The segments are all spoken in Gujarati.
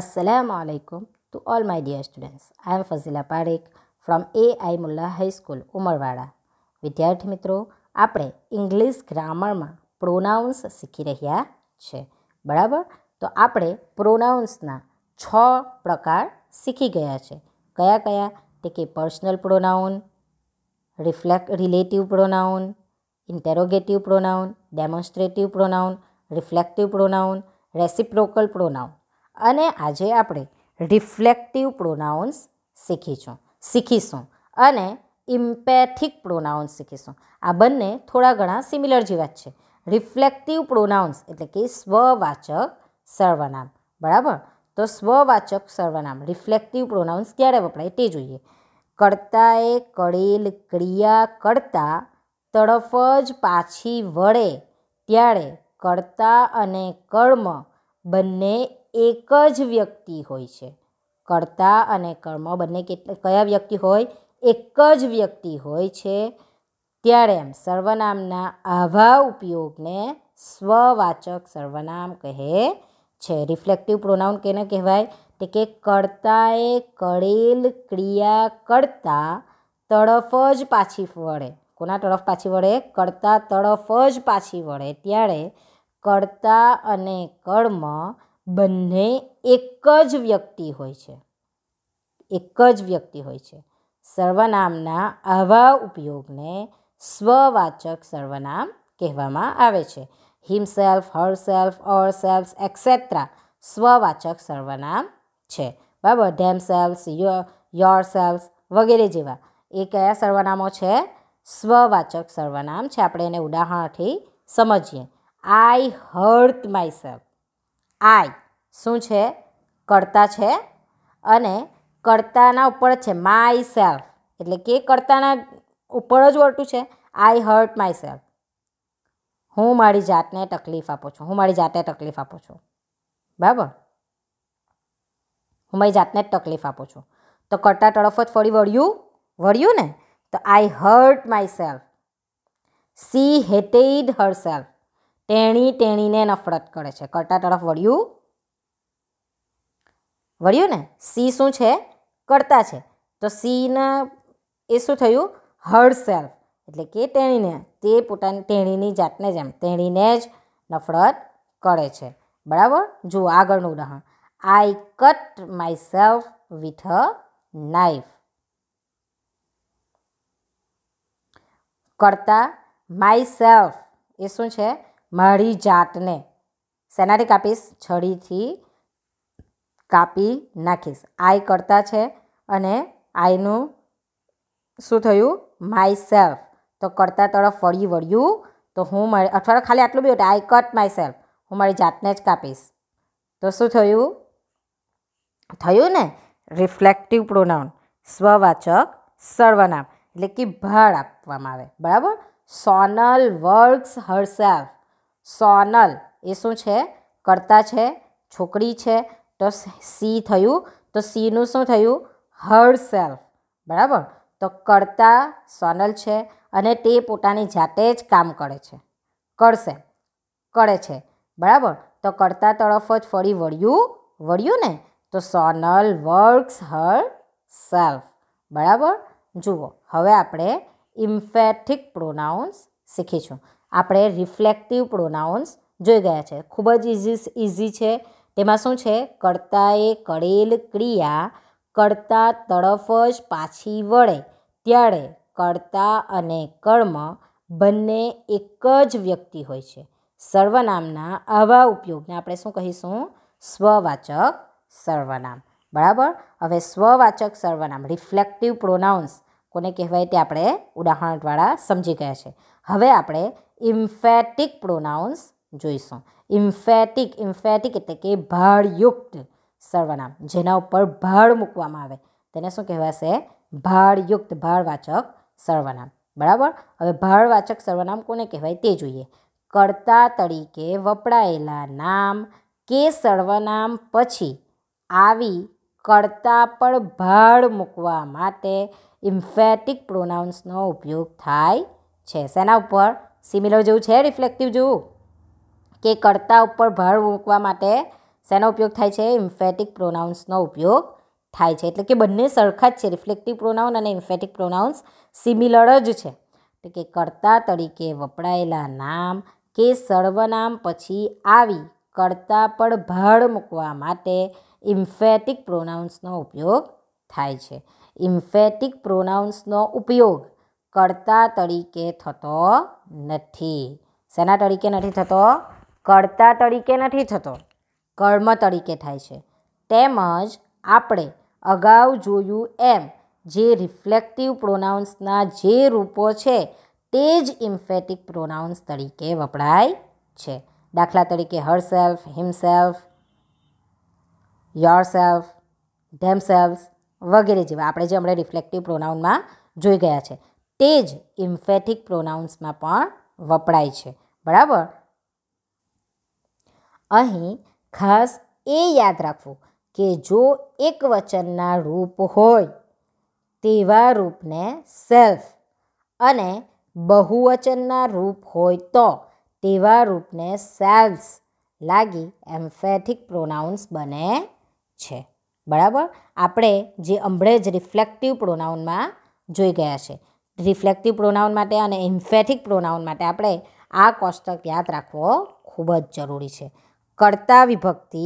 Assalamu alaikum to all my dear students. I am Fazila Parekh from AI Mullah High School, Umarwada. વિદ્યાર્થી મિત્રો આપણે ઇંગ્લિશ ગ્રામરમાં પ્રોનાઉન્સ શીખી રહ્યા છે બરાબર તો આપણે પ્રોનાઉન્સના છ પ્રકાર શીખી ગયા છે કયા કયા તે કે personal pronoun reflect relative pronoun interrogative pronoun demonstrative pronoun reflective pronoun reciprocal pronoun અને આજે આપણે રિફ્લેક્ટિવ પ્રોનાઉન્સ શીખીશું શીખીશું અને ઇમ્પેથિક પ્રોનાઉન્સ શીખીશું આ બંને થોડા ઘણા સિમિલર જેવા જ છે રિફ્લેક્ટિવ પ્રોનાઉન્સ એટલે કે સ્વવાચક સર્વનામ બરાબર તો સ્વવાચક સર્વનામ રિફ્લેક્ટિવ પ્રોનાઉન્સ ક્યારે વપરાય તે જોઈએ કરતાએ કરેલ ક્રિયા કરતા તરફ જ પાછી વળે ત્યારે કર્તા અને કર્મ બંને એક જ વ્યક્તિ હોય છે કર્તા અને કર્મ બંને કયા વ્યક્તિ હોય એક જ વ્યક્તિ હોય છે ત્યારે એમ સર્વનામના આવા ઉપયોગને સ્વવાચક સર્વનામ કહે છે રિફ્લેક્ટિવ પ્રોનાઉન કેને કહેવાય તે કે કર્તાએ કરેલ ક્રિયા કરતાં તરફ જ પાછી વળે કોના તરફ પાછી વળે કરતાં તરફ જ પાછી વળે ત્યારે કર્તા અને કર્મ બંને એક જ વ્યક્તિ હોય છે એક જ વ્યક્તિ હોય છે સર્વનામના આવા ઉપયોગને સ્વવાચક સર્વનામ કહેવામાં આવે છે himself self or self etcetera સ્વવાચક સર્વનામ છે બરાબર ધેમ સેલ્સ યોર સેલ્સ વગેરે જેવા એ કયા સર્વનામો છે સ્વવાચક સર્વનામ છે આપણે એને ઉદાહરણથી સમજીએ I hurt myself I શું છે કર્તા છે અને કર્તાના ઉપર છે માય સેલ્ફ એટલે કે કર્તાના ઉપર જ વળતું છે આઈ હર્ટ માય સેલ્ફ હું મારી જાતને તકલીફ આપું છું હું મારી જાતને તકલીફ આપું છું બરાબર હું મારી જાતને જ તકલીફ આપું છું તો કર્તા તરફ જ ફરી વળ્યું વળ્યું ને તો I hurt myself she hated herself તેણી તેણીને નફરત કરે છે કર્તા તરફ વળ્યું વળ્યું ને સી શું છે કર્તા છે તો સીના એ શું થયું હર્ડ સેલ્ફ એટલે કે તેણીને તે પોતાની તેણીની જાતને જ એમ તેણીને જ નફરત કરે છે બરાબર જુઓ આગળનું ઉદાહરણ I cut myself with a knife કરતા માય સેલ્ફ એ શું છે મારી જાતને શેનાથી કાપીશ છડીથી કાપી નાખીશ આઈ કરતા છે અને આઈનું શું થયું માય સેલ્ફ તો કરતા તરફ ફરી વળ્યું તો હું મારી અઠવાડિયા ખાલી આટલું બી આઈ કટ માય સેલ્ફ હું મારી જાતને જ કાપીશ તો શું થયું થયું ને રિફ્લેક્ટિવ પ્રોનાઉન સ્વવાચક સર્વનામ એટલે કે ભાર આપવામાં આવે બરાબર સોનલ વર્ક્સ સેલ્ફ સોનલ એ શું છે કર્તા છે છોકરી છે તો સી થયું તો સીનું શું થયું હર સેલ્ફ બરાબર તો કરતા સોનલ છે અને તે પોતાની જાતે જ કામ કરે છે કરશે કરે છે બરાબર તો કરતા તરફ જ ફરી વળ્યું વળ્યું ને તો સોનલ વર્ક્સ હર સેલ્ફ બરાબર જુઓ હવે આપણે ઇમ્ફેથિક પ્રોનાઉન્સ શીખીશું આપણે રિફ્લેક્ટિવ પ્રોનાઉન્સ જોઈ ગયા છે ખૂબ જ ઇઝી ઇઝી છે તેમાં શું છે કર્તાએ કરેલ ક્રિયા કરતા તરફ જ પાછી વળે ત્યારે કર્તા અને કર્મ બંને એક જ વ્યક્તિ હોય છે સર્વનામના આવા ઉપયોગને આપણે શું કહીશું સ્વવાચક સર્વનામ બરાબર હવે સ્વવાચક સર્વનામ રિફ્લેક્ટિવ પ્રોનાઉન્સ કોને કહેવાય તે આપણે ઉદાહરણવાળા સમજી ગયા છે હવે આપણે ઇમ્ફેટિક પ્રોનાઉન્સ જોઈશું ઇમ્ફેટિક ઇમ્ફેટિક એટલે કે ભારયુક્ત સર્વનામ જેના ઉપર ભાર મૂકવામાં આવે તેને શું કહેવાશે ભારયુક્ત ભારવાચક સર્વનામ બરાબર હવે ભારવાચક સર્વનામ કોને કહેવાય તે જોઈએ કર્તા તરીકે વપરાયેલા નામ કે સર્વનામ પછી આવી કરતાં પર ભાર મૂકવા માટે ઇમ્ફેટિક પ્રોનાઉન્સનો ઉપયોગ થાય છે શેના ઉપર સિમિલર જેવું છે રિફ્લેક્ટિવ જેવું કે કરતાં ઉપર ભાર મૂકવા માટે શેનો ઉપયોગ થાય છે ઇમ્ફેટિક પ્રોનાઉન્સનો ઉપયોગ થાય છે એટલે કે બંને સરખા જ છે રિફ્લેક્ટિવ પ્રોનાઉન અને ઇમ્ફેટિક પ્રોનાઉન્સ સિમિલર જ છે એટલે કે કર્તા તરીકે વપરાયેલા નામ કે સર્વનામ પછી આવી કર્તા પણ ભાર મૂકવા માટે ઇમ્ફેટિક પ્રોનાઉન્સનો ઉપયોગ થાય છે ઇમ્ફેટિક પ્રોનાઉન્સનો ઉપયોગ કર્તા તરીકે થતો નથી શેના તરીકે નથી થતો કર્તા તરીકે નથી થતો કર્મ તરીકે થાય છે તેમજ આપણે અગાઉ જોયું એમ જે રિફ્લેક્ટિવ પ્રોનાઉન્સના જે રૂપો છે તે જ ઇમ્ફેટિક પ્રોનાઉન્સ તરીકે વપરાય છે દાખલા તરીકે હરસેલ્ફ હિમસેલ્ફ યોરસેલ્ફ ધેમસેલ્વ્સ વગેરે જેવા આપણે જે હમણાં રિફ્લેક્ટિવ પ્રોનાઉનમાં જોઈ ગયા છે તે જ ઇમ્ફેથિક પ્રોનાઉન્સમાં પણ વપરાય છે બરાબર અહીં ખાસ એ યાદ રાખવું કે જો એક વચનના રૂપ હોય તેવા રૂપને સેલ્ફ અને બહુવચનના રૂપ હોય તો તેવા રૂપને સેલ્સ લાગી એમ્ફેથિક પ્રોનાઉન્સ બને છે બરાબર આપણે જે હમણે જ રિફ્લેક્ટિવ પ્રોનાઉનમાં જોઈ ગયા છે રિફ્લેક્ટિવ પ્રોનાઉન માટે અને ઇમ્ફેથિક પ્રોનાઉન માટે આપણે આ કોષ્ટક યાદ રાખવો ખૂબ જ જરૂરી છે કર્તા વિભક્તિ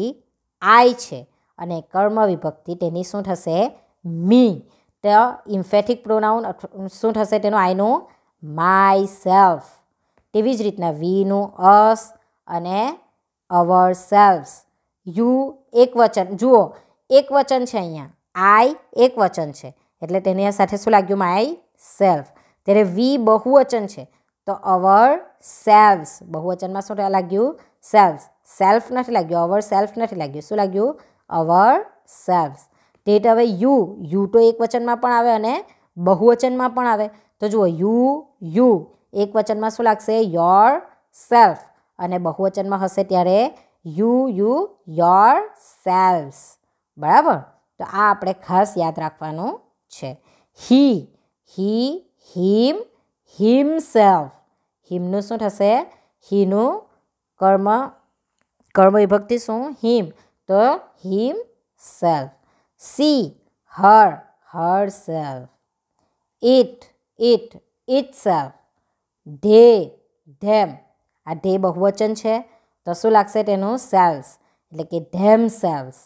આઈ છે અને કર્મ વિભક્તિ તેની શું થશે મી તો ઇમ્ફેથિક પ્રોનાઉન શું થશે તેનું આઈનું માય સેલ્ફ તેવી જ રીતના વીનું અસ અને અવર સેલ્ફ યુ એક વચન જુઓ એક વચન છે અહીંયા આઈ એક વચન છે એટલે તેની સાથે શું લાગ્યું માય સેલ્ફ ત્યારે વી બહુવચન છે તો અવર સેલ્ફ બહુવચનમાં શું લાગ્યું સેલ્ફ સેલ્ફ નથી લાગ્યું અવર સેલ્ફ નથી લાગ્યું શું લાગ્યું અવર સેલ્ફ ડેટ હવે યુ યુ તો એક વચનમાં પણ આવે અને બહુવચનમાં પણ આવે તો જુઓ યુ યુ એક વચનમાં શું લાગશે યોર સેલ્ફ અને બહુવચનમાં હશે ત્યારે યુ યુ યોર સેલ્વ્સ બરાબર તો આ આપણે ખાસ યાદ રાખવાનું છે હી હી હિમ હિમ સેલ્ફ હિમનું શું થશે હિનું કર્મ કર્મ વિભક્તિ શું હિમ તો himself she her herself it it itself they them આ ધે બહુવચન છે તો શું લાગશે તેનું સેલ્સ એટલે કે ધેમ સેલ્સ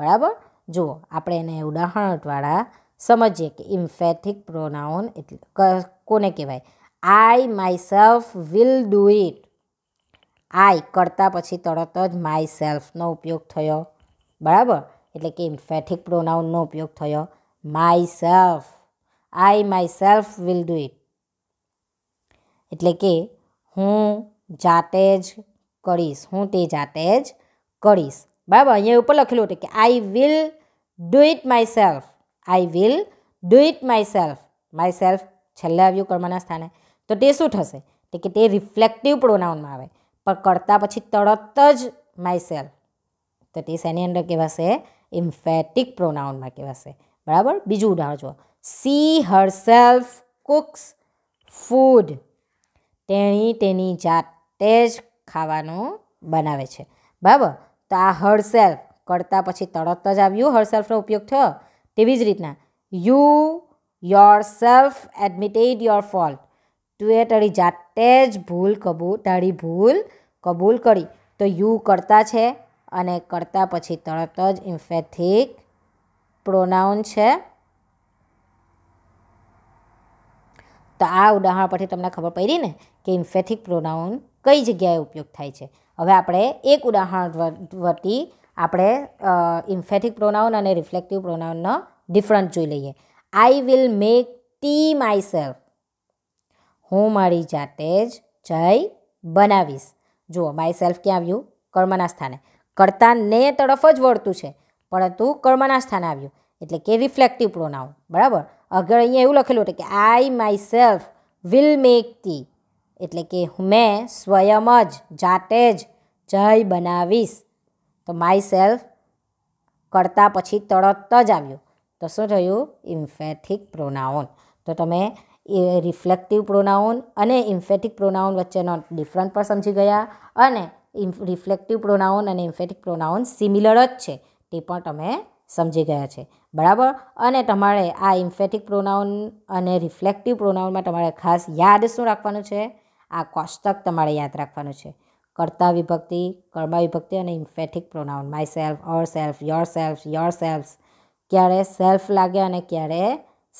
બરાબર જુઓ આપણે એને ઉદાહરણવાળા સમજીએ કે ઇમ્ફેથિક પ્રોનાઉન એટલે કોને કહેવાય I myself will do it I કરતાં પછી તરત જ માય સેલ્ફનો ઉપયોગ થયો બરાબર એટલે કે ઇમ્ફેથિક પ્રોનાઉનનો ઉપયોગ થયો myself I myself will do it એટલે કે હું જાતે જ કરીશ હું તે જાતે જ કરીશ બરાબર અહીંયા ઉપર લખેલું હતું કે I will do it myself I will do it myself myself છેલ્લે આવ્યું કર્મના સ્થાને તો તે શું થશે તે કે તે રિફ્લેક્ટિવ પ્રોનાઉનમાં આવે પણ કરતા પછી તરત જ માય સેલ્ફ તો તે શેની અંદર કહેવાશે ઇમ્ફેટિક પ્રોનાઉનમાં કહેવાશે બરાબર બીજું ઉદાહરણ જુઓ she herself cooks food તેણી તેની જાતે જ ખાવાનું બનાવે છે બરાબર તો આ હળસેલ્ફ કરતાં પછી તરત જ આવ્યું હળસેલ્ફનો ઉપયોગ થયો તેવી જ રીતના you yourself admitted your fault એ તારી જાતે જ ભૂલ કબૂલ તારી ભૂલ કબૂલ કરી તો યુ કરતા છે અને કરતા પછી તરત જ ઇમ્ફેથિક પ્રોનાઉન છે તો આ ઉદાહરણ પરથી તમને ખબર પડી ને કે ઇમ્ફેથિક પ્રોનાઉન કઈ જગ્યાએ ઉપયોગ થાય છે હવે આપણે એક ઉદાહરણ વટી આપણે ઇમ્ફેટિક પ્રોનાઉન અને રિફ્લેક્ટિવ પ્રોનાઉનનો ડિફરન્ટ જોઈ લઈએ I will make tea myself હું મારી જાતે જ ચાય બનાવીશ જુઓ માય સેલ્ફ ક્યાં આવ્યું કર્મના સ્થાને કર્તા ને તરફ જ વળતું છે પરંતુ કર્મના સ્થાને આવ્યું એટલે કે રિફ્લેક્ટિવ પ્રોનાઉન બરાબર અગર અહીંયા એવું લખેલું હતું કે I myself will make tea એટલે કે મેં સ્વયં જ જાતે જ જય બનાવીશ તો માય સેલ્ફ કરતાં પછી તરત જ આવ્યું તો શું થયું ઇમ્ફેથિક પ્રોનાઉન તો તમે એ રિફ્લેક્ટિવ પ્રોનાઉન અને ઇમ્ફેથિક પ્રોનાઉન વચ્ચેનો ડિફરન્ટ પણ સમજી ગયા અને રિફ્લેક્ટિવ પ્રોનાઉન અને ઇમ્ફેથિક પ્રોનાઉન સિમિલર જ છે તે પણ તમે સમજી ગયા છે બરાબર અને તમારે આ ઇમ્ફેથિક પ્રોનાઉન અને રિફ્લેક્ટિવ પ્રોનાઉનમાં તમારે ખાસ યાદ શું રાખવાનું છે આ કોષ્ટક તમારે યાદ રાખવાનું છે કર્તા વિભક્તિ કર્મા વિભક્તિ અને emphatic pronoun myself ourselves yourself yourself ક્યારે સેલ્ફ લાગે અને ક્યારે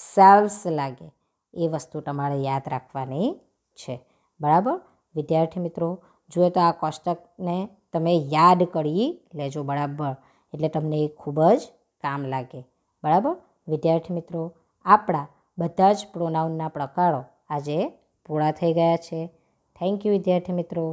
સેલ્ફ્સ લાગે એ વસ્તુ તમારે યાદ રાખવાની છે બરાબર વિદ્યાર્થી મિત્રો જોઈએ તો આ કોષ્ટકને તમે યાદ કરી લેજો બરાબર એટલે તમને એ ખૂબ જ કામ લાગે બરાબર વિદ્યાર્થી મિત્રો આપણા બધા જ પ્રોનાઉનના પ્રકારો આજે પૂરા થઈ ગયા છે થેન્ક યુ વિદ્યાર્થી મિત્રો